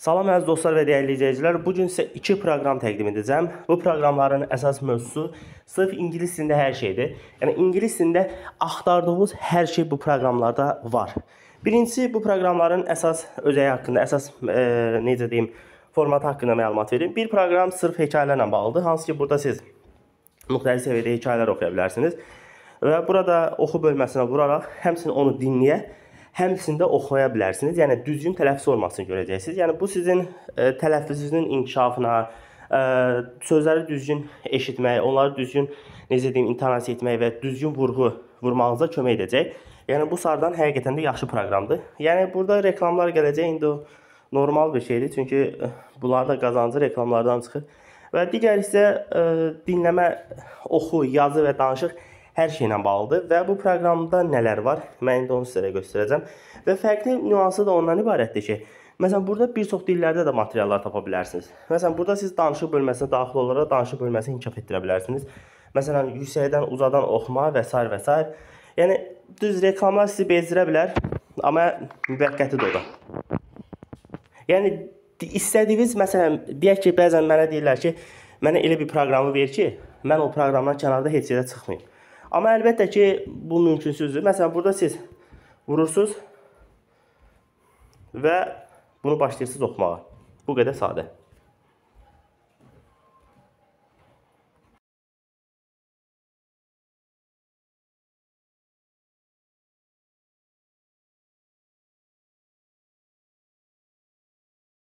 Salam əziz dostlar və dəyərli izləyicilər. Bu gün sizə 2 proqram təqdim edəcəm. Bu proqramların əsas mövzusu sırf ingilis dilində hər şeydir. Yəni ingilis dilində axtardığımız hər şey bu proqramlarda var. Birincisi bu proqramların əsas özəyi haqqında, əsas e, necə deyim, formatı haqqında məlumat verim. Bir proqram sırf hekayələrlə bağlıdır. Hansı ki, burada siz müxtəlif səviyyədə hekayələr oxuya bilərsiniz. Və burada oxu bölməsinə vuraraq həmçinin onu dinləyə bilərsiniz həmçində oxuya bilərsiniz. Yəni düzgün tələffüz olmasını görəcəksiniz. Yəni bu sizin ə, e, tələffüzünün inkişafına, ə, e, sözləri düzgün eşitmək, onları düzgün necə deyim, intonasiya etmək və düzgün vurğu vurmağınıza kömək edəcək. Yəni bu sardan həqiqətən də yaxşı proqramdır. Yəni burada reklamlar gələcək indi o normal bir şeydir. Çünki e, bunlar da qazancı reklamlardan çıxır. Və digər isə ə, dinləmə, oxu, yazı və danışıq hər şeylə bağlıdır və bu proqramda nələr var, mən indi onu sizə göstərəcəm. Və fərqli nüansı da ondan ibarətdir ki, Məsələn, burada bir çox dillərdə də materiallar tapa bilərsiniz. Məsələn, burada siz danışıq bölməsinə daxil olaraq danışıq bölməsini inkişaf etdirə bilərsiniz. Məsələn, yüksəkdən, uzadan oxuma və s. və s. Yəni düz reklamlar sizi bezdirə bilər, amma müvəqqəti də o da. Yəni istədiyiniz, məsələn, deyək ki, bəzən mənə deyirlər ki, mənə elə bir proqramı ver ki, mən o proqramdan kənarda heç yerə çıxmayım. Amma əlbəttə ki, bu mümkünsüzdür. Məsələn, burada siz vurursunuz və bunu başlayırsınız oxumağa. Bu qədər sadə.